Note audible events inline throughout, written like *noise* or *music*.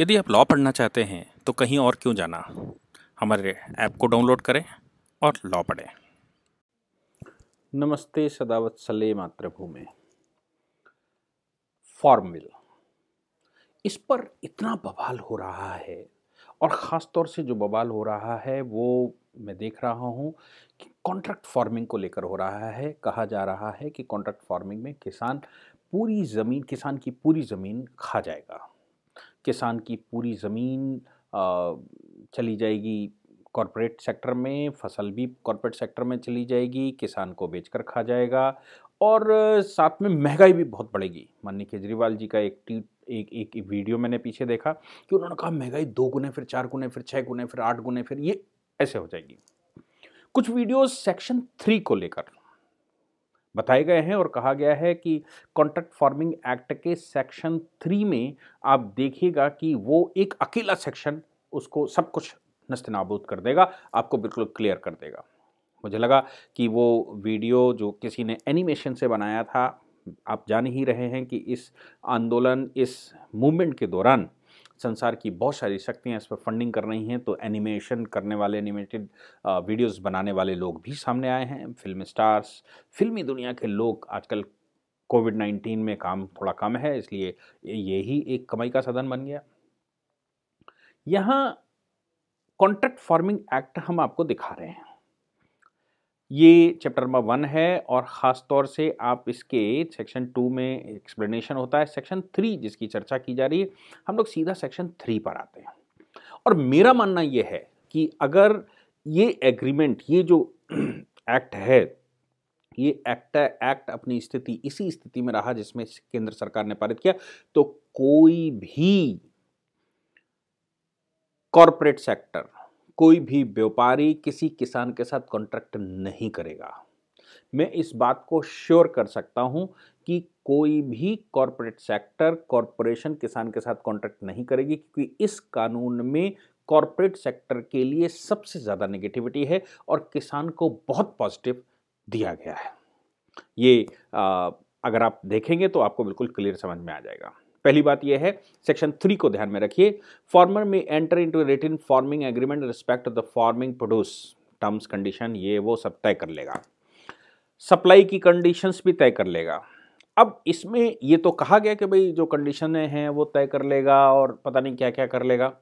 यदि आप लॉ पढ़ना चाहते हैं तो कहीं और क्यों जाना हमारे ऐप को डाउनलोड करें और लॉ पढ़ें नमस्ते सदावत सले मातृभूमि फॉर्मिल इस पर इतना बवाल हो रहा है और ख़ास तौर से जो बवाल हो रहा है वो मैं देख रहा हूँ कि कॉन्ट्रैक्ट फार्मिंग को लेकर हो रहा है कहा जा रहा है कि कॉन्ट्रैक्ट फार्मिंग में किसान पूरी ज़मीन किसान की पूरी ज़मीन खा जाएगा किसान की पूरी ज़मीन चली जाएगी कॉरपोरेट सेक्टर में फसल भी कॉरपोरेट सेक्टर में चली जाएगी किसान को बेचकर खा जाएगा और साथ में महंगाई भी बहुत बढ़ेगी माननीय केजरीवाल जी का एक ट्वीट एक एक वीडियो मैंने पीछे देखा कि उन्होंने कहा महंगाई दो गुने फिर चार गुने फिर छः गुने फिर आठ गुने फिर ये ऐसे हो जाएगी कुछ वीडियोस सेक्शन थ्री को लेकर बताए गए हैं और कहा गया है कि कॉन्ट्रैक्ट फार्मिंग एक्ट के सेक्शन थ्री में आप देखिएगा कि वो एक अकेला सेक्शन उसको सब कुछ नस्त नाबूद कर देगा आपको बिल्कुल क्लियर कर देगा मुझे लगा कि वो वीडियो जो किसी ने एनिमेशन से बनाया था आप जान ही रहे हैं कि इस आंदोलन इस मूवमेंट के दौरान संसार की बहुत सारी शक्तियाँ इस पर फंडिंग कर रही हैं तो एनिमेशन करने वाले एनिमेटेड वीडियोस बनाने वाले लोग भी सामने आए हैं फिल्म स्टार्स फिल्मी दुनिया के लोग आजकल कोविड नाइन्टीन में काम थोड़ा कम है इसलिए ये ही एक कमाई का साधन बन गया यहाँ कॉन्ट्रैक्ट फार्मिंग एक्ट हम आपको दिखा रहे हैं ये चैप्टर नंबर वन है और ख़ास तौर से आप इसके सेक्शन टू में एक्सप्लेनेशन होता है सेक्शन थ्री जिसकी चर्चा की जा रही है हम लोग सीधा सेक्शन थ्री पर आते हैं और मेरा मानना ये है कि अगर ये एग्रीमेंट ये जो एक्ट *clears throat* है ये एक्ट एक्ट अपनी स्थिति इसी स्थिति में रहा जिसमें केंद्र सरकार ने पारित किया तो कोई भी कॉरपोरेट सेक्टर कोई भी व्यापारी किसी किसान के साथ कॉन्ट्रैक्ट नहीं करेगा मैं इस बात को श्योर कर सकता हूं कि कोई भी कॉरपोरेट सेक्टर कॉरपोरेशन किसान के साथ कॉन्ट्रैक्ट नहीं करेगी क्योंकि इस कानून में कॉरपोरेट सेक्टर के लिए सबसे ज़्यादा नेगेटिविटी है और किसान को बहुत पॉजिटिव दिया गया है ये आ, अगर आप देखेंगे तो आपको बिल्कुल क्लियर समझ में आ जाएगा पहली बात यह है सेक्शन थ्री को ध्यान में रखिए farmer may enter into written farming agreement respect the farming produce terms condition ये वो सब तय कर लेगा सप्लाई की कंडीशंस भी तय कर लेगा अब इसमें ये तो कहा गया कि भाई जो कंडीशनें हैं वो तय कर लेगा और पता नहीं क्या क्या कर लेगा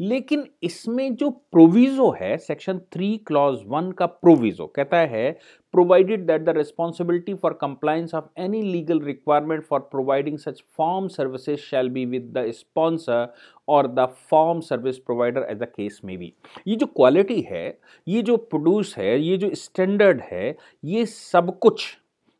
लेकिन इसमें जो प्रोविजो है सेक्शन थ्री क्लॉज वन का प्रोविजो कहता है provided that the responsibility for compliance of any legal requirement for providing such farm services shall be with the sponsor or the farm service provider as the case may be ये जो quality है ये जो produce है ये जो standard है ये सब कुछ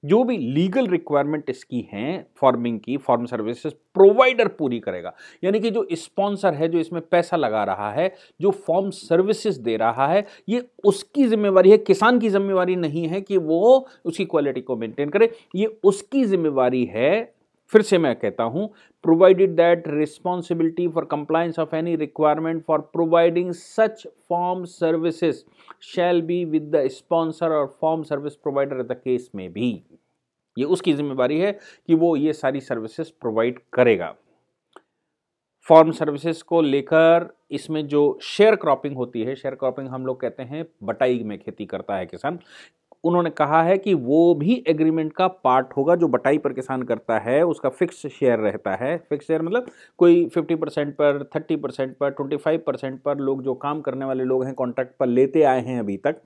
जो भी लीगल रिक्वायरमेंट इसकी हैं फॉर्मिंग की फॉर्म सर्विसेज प्रोवाइडर पूरी करेगा यानी कि जो स्पॉन्सर है जो इसमें पैसा लगा रहा है जो फॉर्म सर्विसेज दे रहा है ये उसकी जिम्मेवारी है किसान की जिम्मेवारी नहीं है कि वो उसकी क्वालिटी को मेंटेन करे ये उसकी जिम्मेवारी है फिर से मैं कहता हूं provided that responsibility for compliance of any requirement for providing such farm services shall be with the sponsor or farm service provider the case may be ये उसकी जिम्मेवारी है कि वो ये सारी सर्विसेज प्रोवाइड करेगा फॉर्म सर्विसेज को लेकर इसमें जो शेयर क्रॉपिंग होती है शेयर क्रॉपिंग हम लोग कहते हैं बटाई में खेती करता है किसान उन्होंने कहा है कि वो भी एग्रीमेंट का पार्ट होगा जो बटाई पर किसान करता है उसका फिक्स शेयर रहता है फिक्स शेयर मतलब कोई 50 परसेंट पर 30 परसेंट पर 25 परसेंट पर लोग जो काम करने वाले लोग हैं कॉन्ट्रैक्ट पर लेते आए हैं अभी तक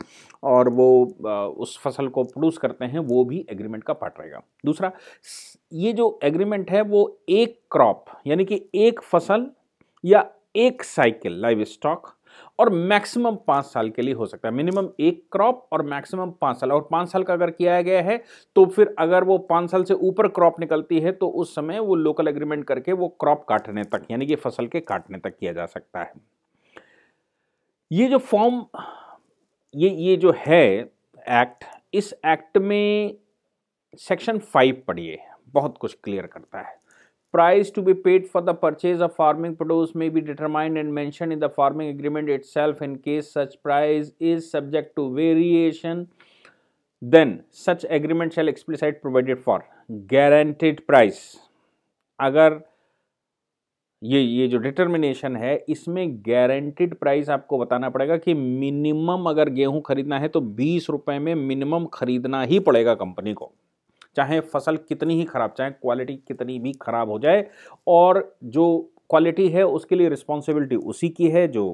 और वो उस फसल को प्रोड्यूस करते हैं वो भी एग्रीमेंट का पार्ट रहेगा दूसरा ये जो एग्रीमेंट है वो एक क्रॉप यानी कि एक फसल या एक साइकिल लाइव स्टॉक और मैक्सिमम पांच साल के लिए हो सकता है मिनिमम एक क्रॉप और मैक्सिमम पांच साल और पांच साल का अगर किया गया है तो फिर अगर वो पांच साल से ऊपर क्रॉप निकलती है तो उस समय वो लोकल एग्रीमेंट करके वो क्रॉप काटने तक यानी कि फसल के काटने तक किया जा सकता है ये जो फॉर्म ये ये जो है एक्ट इस एक्ट में सेक्शन फाइव पढ़िए बहुत कुछ क्लियर करता है price to be paid for the purchase of farming produce may be determined and mentioned in the farming agreement itself in case such price is subject to variation then such agreement shall explicit provided for guaranteed price अगर ये ये जो determination है इसमें guaranteed price आपको बताना पड़ेगा कि मिनिमम अगर गेहूं खरीदना है तो बीस रुपए में मिनिमम खरीदना ही पड़ेगा कंपनी को चाहे फसल कितनी ही ख़राब चाहे क्वालिटी कितनी भी ख़राब हो जाए और जो क्वालिटी है उसके लिए रिस्पॉन्सिबिलिटी उसी की है जो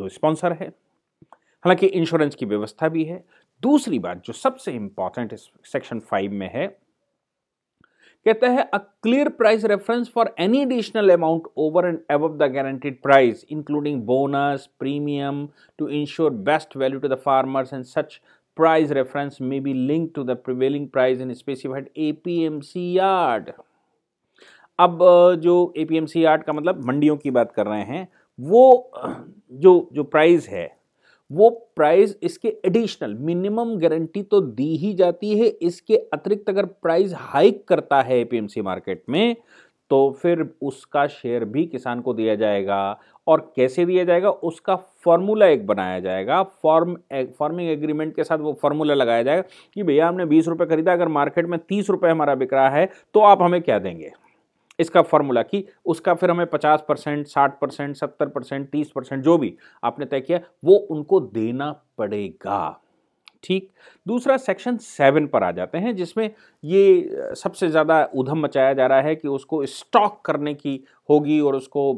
जो स्पॉन्सर है हालांकि इंश्योरेंस की व्यवस्था भी है दूसरी बात जो सबसे इंपॉर्टेंट सेक्शन फाइव में है कहता है a clear price reference for any additional amount over and above the guaranteed price including bonus premium to ensure best value to the farmers and such price reference may be linked to the prevailing price in specified APMC yard. अब जो APMC yard का मतलब मंडियों की बात कर रहे हैं वो जो जो प्राइस है वो प्राइस इसके एडिशनल मिनिमम गारंटी तो दी ही जाती है इसके अतिरिक्त अगर प्राइस हाइक करता है एपीएमसी मार्केट में तो फिर उसका शेयर भी किसान को दिया जाएगा और कैसे दिया जाएगा उसका फॉर्मूला एक बनाया जाएगा फॉर्म फार्मिंग एग्रीमेंट के साथ वो फार्मूला लगाया जाएगा कि भैया हमने बीस रुपये खरीदा अगर मार्केट में तीस रुपये हमारा बिक रहा है तो आप हमें क्या देंगे इसका फार्मूला कि उसका फिर हमें पचास परसेंट साठ परसेंट सत्तर परसेंट तीस परसेंट जो भी आपने तय किया वो उनको देना पड़ेगा ठीक दूसरा सेक्शन सेवन पर आ जाते हैं जिसमें ये सबसे ज़्यादा उधम मचाया जा रहा है कि उसको स्टॉक करने की होगी और उसको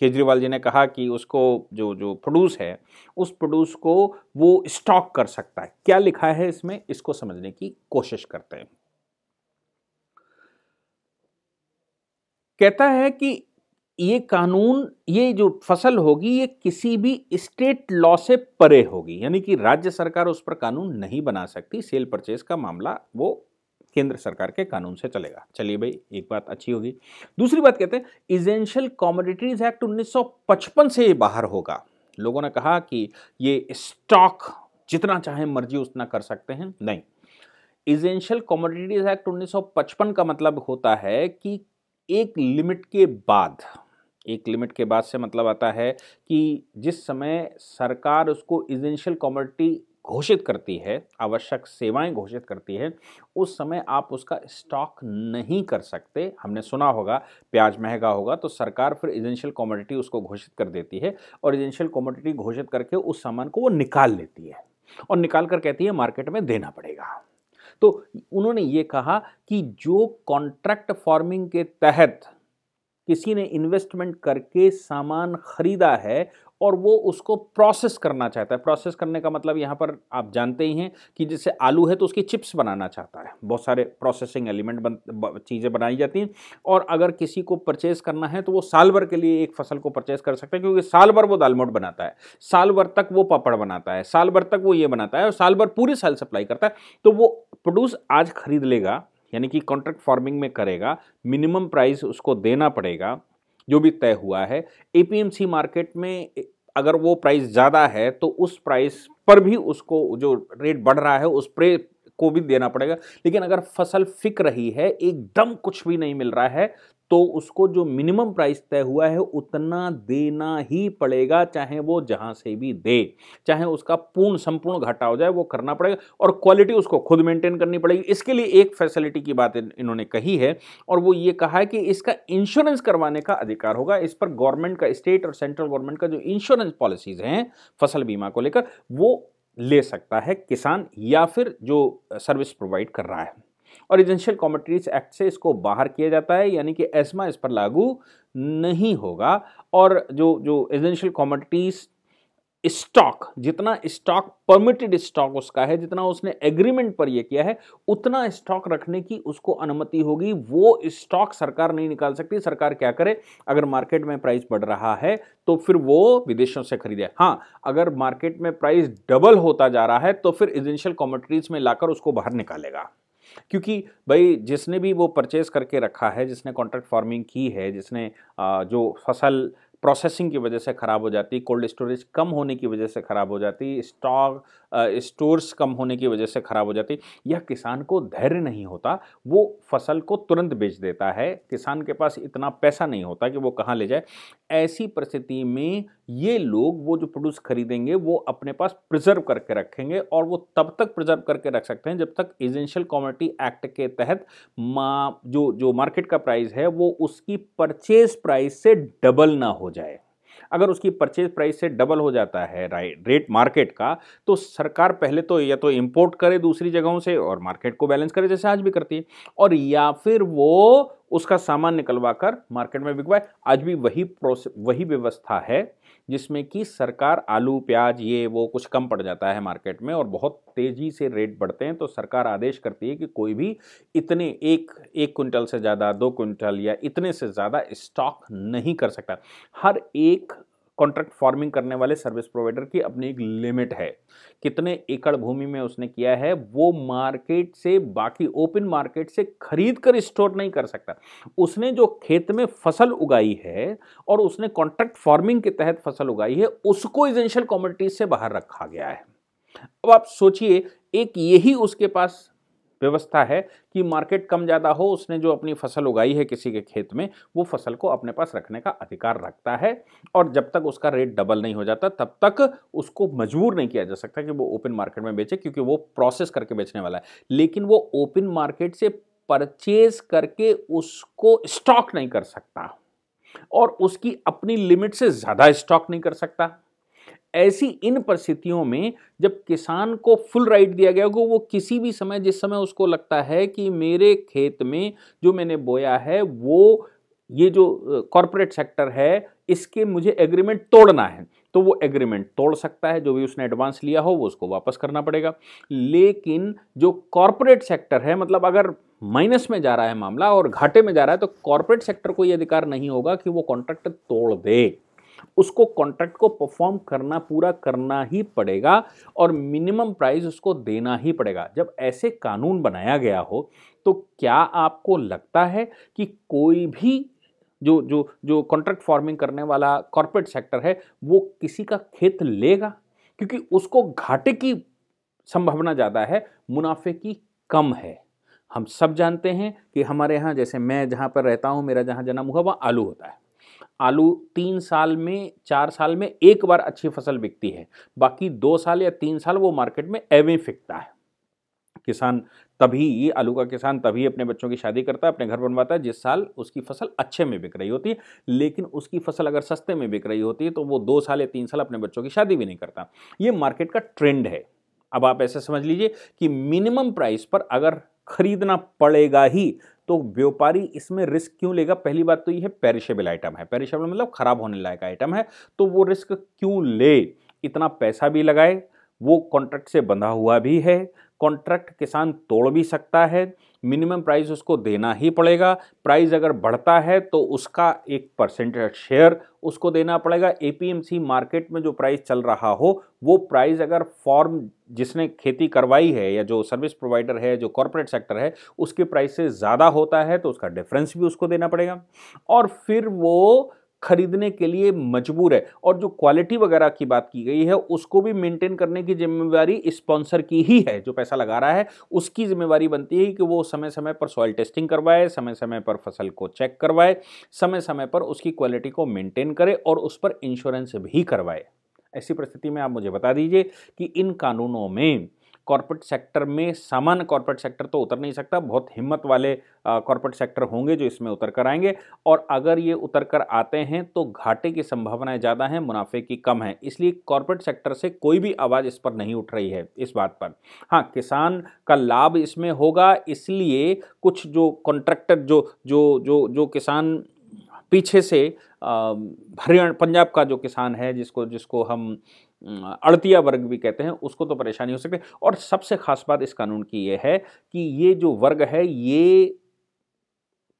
केजरीवाल जी ने कहा कि उसको जो जो प्रोड्यूस है उस प्रोड्यूस को वो स्टॉक कर सकता है क्या लिखा है इसमें इसको समझने की कोशिश करते हैं कहता है कि ये कानून ये जो फसल होगी ये किसी भी स्टेट लॉ से परे होगी यानी कि राज्य सरकार उस पर कानून नहीं बना सकती सेल परचेज का मामला वो केंद्र सरकार के कानून से चलेगा चलिए भाई एक बात अच्छी होगी दूसरी बात कहते हैं इजेंशियल कॉमोडिटीज एक्ट 1955 से ये बाहर होगा लोगों ने कहा कि ये स्टॉक जितना चाहे मर्जी उतना कर सकते हैं नहीं इजेंशियल कॉमोडिटीज एक्ट 1955 का मतलब होता है कि एक लिमिट के बाद एक लिमिट के बाद से मतलब आता है कि जिस समय सरकार उसको इजेंशियल कॉमोडिटी घोषित करती है आवश्यक सेवाएं घोषित करती है उस समय आप उसका स्टॉक नहीं कर सकते हमने सुना होगा प्याज महंगा होगा तो सरकार फिर इजेंशियल कॉमोडिटी उसको घोषित कर देती है और इजेंशियल कॉमोडिटी घोषित करके उस सामान को वो निकाल लेती है और निकाल कर कहती है मार्केट में देना पड़ेगा तो उन्होंने ये कहा कि जो कॉन्ट्रैक्ट फॉर्मिंग के तहत किसी ने इन्वेस्टमेंट करके सामान खरीदा है और वो उसको प्रोसेस करना चाहता है प्रोसेस करने का मतलब यहाँ पर आप जानते ही हैं कि जैसे आलू है तो उसकी चिप्स बनाना चाहता है बहुत सारे प्रोसेसिंग एलिमेंट बन चीज़ें बनाई जाती हैं और अगर किसी को परचेज़ करना है तो वो साल भर के लिए एक फसल को परचेज़ कर सकते हैं क्योंकि साल भर वो दालमोट बनाता है साल भर तक वो पापड़ बनाता है साल भर तक वो ये बनाता है और साल भर पूरे साल सप्लाई करता है तो वो प्रोड्यूस आज खरीद लेगा यानी कि कॉन्ट्रैक्ट फार्मिंग में करेगा मिनिमम प्राइस उसको देना पड़ेगा जो भी तय हुआ है ए मार्केट में अगर वो प्राइस ज़्यादा है तो उस प्राइस पर भी उसको जो रेट बढ़ रहा है उस पर को भी देना पड़ेगा लेकिन अगर फसल फिक रही है एकदम कुछ भी नहीं मिल रहा है तो उसको जो मिनिमम प्राइस तय हुआ है उतना देना ही पड़ेगा चाहे वो जहां से भी दे चाहे उसका पूर्ण संपूर्ण घाटा हो जाए वो करना पड़ेगा और क्वालिटी उसको खुद मेंटेन करनी पड़ेगी इसके लिए एक फैसिलिटी की बात इन्होंने कही है और वो ये कहा है कि इसका इंश्योरेंस करवाने का अधिकार होगा इस पर गवर्नमेंट का स्टेट और सेंट्रल गवर्नमेंट का जो इंश्योरेंस पॉलिसीज हैं फसल बीमा को लेकर वो ले सकता है किसान या फिर जो सर्विस प्रोवाइड कर रहा है और एजेंशियल कॉमेट्रीज एक्ट से इसको बाहर किया जाता है यानी कि एस्मा इस पर लागू नहीं होगा और जो जो एजेंशियल कॉमेट्रीज स्टॉक जितना स्टॉक परमिटेड स्टॉक उसका है जितना उसने एग्रीमेंट पर यह किया है उतना स्टॉक रखने की उसको अनुमति होगी वो स्टॉक सरकार नहीं निकाल सकती सरकार क्या करे अगर मार्केट में प्राइस बढ़ रहा है तो फिर वो विदेशों से खरीदे हाँ अगर मार्केट में प्राइस डबल होता जा रहा है तो फिर एजेंशियल कॉमेट्रीज में लाकर उसको बाहर निकालेगा क्योंकि भाई जिसने भी वो परचेज़ करके रखा है जिसने कॉन्ट्रैक्ट फार्मिंग की है जिसने जो फसल प्रोसेसिंग की वजह से ख़राब हो जाती कोल्ड स्टोरेज कम होने की वजह से ख़राब हो जाती स्टॉक स्टोर्स कम होने की वजह से ख़राब हो जाती यह किसान को धैर्य नहीं होता वो फसल को तुरंत बेच देता है किसान के पास इतना पैसा नहीं होता कि वो कहाँ ले जाए ऐसी परिस्थिति में ये लोग वो जो प्रोड्यूस खरीदेंगे वो अपने पास प्रिजर्व करके रखेंगे और वो तब तक प्रिजर्व करके रख सकते हैं जब तक एजेंशियल कॉमोडिटी एक्ट के तहत मा जो जो मार्केट का प्राइस है वो उसकी परचेज प्राइस से डबल ना हो जाए अगर उसकी परचेज प्राइस से डबल हो जाता है रेट मार्केट का तो सरकार पहले तो या तो इंपोर्ट करे दूसरी जगहों से और मार्केट को बैलेंस करे जैसे आज भी करती है और या फिर वो उसका सामान निकलवा कर मार्केट में बिकवाए आज भी वही वही व्यवस्था है जिसमें कि सरकार आलू प्याज ये वो कुछ कम पड़ जाता है मार्केट में और बहुत तेज़ी से रेट बढ़ते हैं तो सरकार आदेश करती है कि कोई भी इतने एक एक कुंटल से ज़्यादा दो कुंटल या इतने से ज़्यादा स्टॉक नहीं कर सकता हर एक कॉन्ट्रैक्ट फार्मिंग करने वाले सर्विस प्रोवाइडर की अपनी एक लिमिट है कितने एकड़ भूमि में उसने किया है वो मार्केट से बाकी ओपन मार्केट से खरीद कर स्टोर नहीं कर सकता उसने जो खेत में फसल उगाई है और उसने कॉन्ट्रैक्ट फार्मिंग के तहत फसल उगाई है उसको इजेंशियल कॉमोडिटीज से बाहर रखा गया है अब आप सोचिए एक यही उसके पास व्यवस्था है कि मार्केट कम ज़्यादा हो उसने जो अपनी फसल उगाई है किसी के खेत में वो फसल को अपने पास रखने का अधिकार रखता है और जब तक उसका रेट डबल नहीं हो जाता तब तक उसको मजबूर नहीं किया जा सकता कि वो ओपन मार्केट में बेचे क्योंकि वो प्रोसेस करके बेचने वाला है लेकिन वो ओपन मार्केट से परचेज करके उसको स्टॉक नहीं कर सकता और उसकी अपनी लिमिट से ज़्यादा स्टॉक नहीं कर सकता ऐसी इन परिस्थितियों में जब किसान को फुल राइट दिया गया होगा वो किसी भी समय जिस समय उसको लगता है कि मेरे खेत में जो मैंने बोया है वो ये जो कॉरपोरेट सेक्टर है इसके मुझे एग्रीमेंट तोड़ना है तो वो एग्रीमेंट तोड़ सकता है जो भी उसने एडवांस लिया हो वो उसको वापस करना पड़ेगा लेकिन जो कॉरपोरेट सेक्टर है मतलब अगर माइनस में जा रहा है मामला और घाटे में जा रहा है तो कॉरपोरेट सेक्टर को ये अधिकार नहीं होगा कि वो कॉन्ट्रैक्ट तोड़ दे उसको कॉन्ट्रैक्ट को परफॉर्म करना पूरा करना ही पड़ेगा और मिनिमम प्राइस उसको देना ही पड़ेगा जब ऐसे कानून बनाया गया हो तो क्या आपको लगता है कि कोई भी जो जो जो कॉन्ट्रैक्ट फॉर्मिंग करने वाला कॉरपोरेट सेक्टर है वो किसी का खेत लेगा क्योंकि उसको घाटे की संभावना ज़्यादा है मुनाफे की कम है हम सब जानते हैं कि हमारे यहाँ जैसे मैं जहाँ पर रहता हूँ मेरा जहाँ जन्म हुआ वहाँ आलू होता है आलू तीन साल में चार साल में एक बार अच्छी फसल बिकती है बाकी दो साल या तीन साल वो मार्केट में एवें फेंकता है किसान तभी आलू का किसान तभी अपने बच्चों की शादी करता है अपने घर बनवाता है जिस साल उसकी फसल अच्छे में बिक रही होती है लेकिन उसकी फसल अगर सस्ते में बिक रही होती है तो वो दो साल या तीन साल अपने बच्चों की शादी भी नहीं करता ये मार्केट का ट्रेंड है अब आप ऐसे समझ लीजिए कि मिनिमम प्राइस पर अगर खरीदना पड़ेगा ही तो व्यापारी इसमें रिस्क क्यों लेगा पहली बात तो ये है पेरिशेबल आइटम है पेरिशेबल मतलब खराब होने लायक आइटम है तो वो रिस्क क्यों ले इतना पैसा भी लगाए वो कॉन्ट्रैक्ट से बंधा हुआ भी है कॉन्ट्रैक्ट किसान तोड़ भी सकता है मिनिमम प्राइस उसको देना ही पड़ेगा प्राइस अगर बढ़ता है तो उसका एक परसेंटेज शेयर उसको देना पड़ेगा एपीएमसी मार्केट में जो प्राइस चल रहा हो वो प्राइस अगर फॉर्म जिसने खेती करवाई है या जो सर्विस प्रोवाइडर है जो कॉरपोरेट सेक्टर है उसके प्राइस से ज़्यादा होता है तो उसका डिफरेंस भी उसको देना पड़ेगा और फिर वो खरीदने के लिए मजबूर है और जो क्वालिटी वगैरह की बात की गई है उसको भी मेंटेन करने की जिम्मेवारी स्पॉन्सर की ही है जो पैसा लगा रहा है उसकी जिम्मेवारी बनती है कि वो समय समय पर सॉइल टेस्टिंग करवाए समय समय पर फसल को चेक करवाए समय समय पर उसकी क्वालिटी को मेंटेन करे और उस पर इंश्योरेंस भी करवाए ऐसी परिस्थिति में आप मुझे बता दीजिए कि इन कानूनों में कॉरपोरेट सेक्टर में सामान्य कॉरपोरेट सेक्टर तो उतर नहीं सकता बहुत हिम्मत वाले कॉरपोरेट सेक्टर होंगे जो इसमें उतर कर आएंगे और अगर ये उतर कर आते हैं तो घाटे की संभावनाएं ज़्यादा हैं मुनाफे की कम है इसलिए कॉरपोरेट सेक्टर से कोई भी आवाज़ इस पर नहीं उठ रही है इस बात पर हाँ किसान का लाभ इसमें होगा इसलिए कुछ जो कॉन्ट्रैक्टर जो जो जो जो किसान पीछे से हरियाणा पंजाब का जो किसान है जिसको जिसको हम अड़तिया वर्ग भी कहते हैं उसको तो परेशानी हो सकती है और सबसे खास बात इस कानून की यह है कि ये जो वर्ग है ये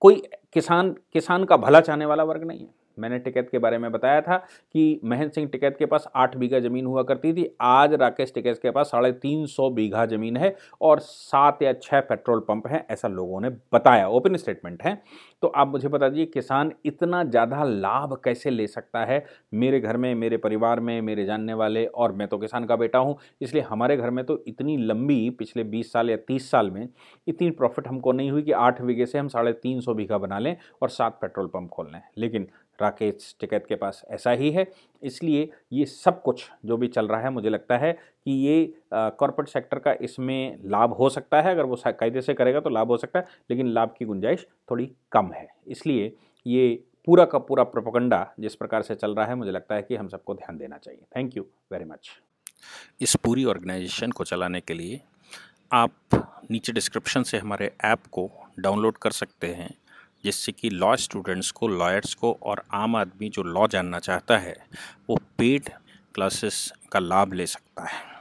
कोई किसान किसान का भला चाहने वाला वर्ग नहीं है मैंने टिकैत के बारे में बताया था कि महेंद्र सिंह टिकैत के पास आठ बीघा ज़मीन हुआ करती थी आज राकेश टिकैत के पास साढ़े तीन सौ बीघा ज़मीन है और सात या छः पेट्रोल पंप हैं ऐसा लोगों ने बताया ओपन स्टेटमेंट है तो आप मुझे बता दीजिए किसान इतना ज़्यादा लाभ कैसे ले सकता है मेरे घर में मेरे परिवार में मेरे जानने वाले और मैं तो किसान का बेटा हूँ इसलिए हमारे घर में तो इतनी लंबी पिछले बीस साल या तीस साल में इतनी प्रॉफिट हमको नहीं हुई कि आठ बीघे से हम साढ़े तीन सौ बीघा बना लें और सात पेट्रोल पंप खोल लें लेकिन राकेश टिकैत के पास ऐसा ही है इसलिए ये सब कुछ जो भी चल रहा है मुझे लगता है कि ये कॉरपोरेट सेक्टर का इसमें लाभ हो सकता है अगर वो कायदे से करेगा तो लाभ हो सकता है लेकिन लाभ की गुंजाइश थोड़ी कम है इसलिए ये पूरा का पूरा प्रोपोकंडा जिस प्रकार से चल रहा है मुझे लगता है कि हम सबको ध्यान देना चाहिए थैंक यू वेरी मच इस पूरी ऑर्गेनाइजेशन को चलाने के लिए आप नीचे डिस्क्रिप्शन से हमारे ऐप को डाउनलोड कर सकते हैं जिससे कि लॉ स्टूडेंट्स को लॉयर्स को और आम आदमी जो लॉ जानना चाहता है वो पेड क्लासेस का लाभ ले सकता है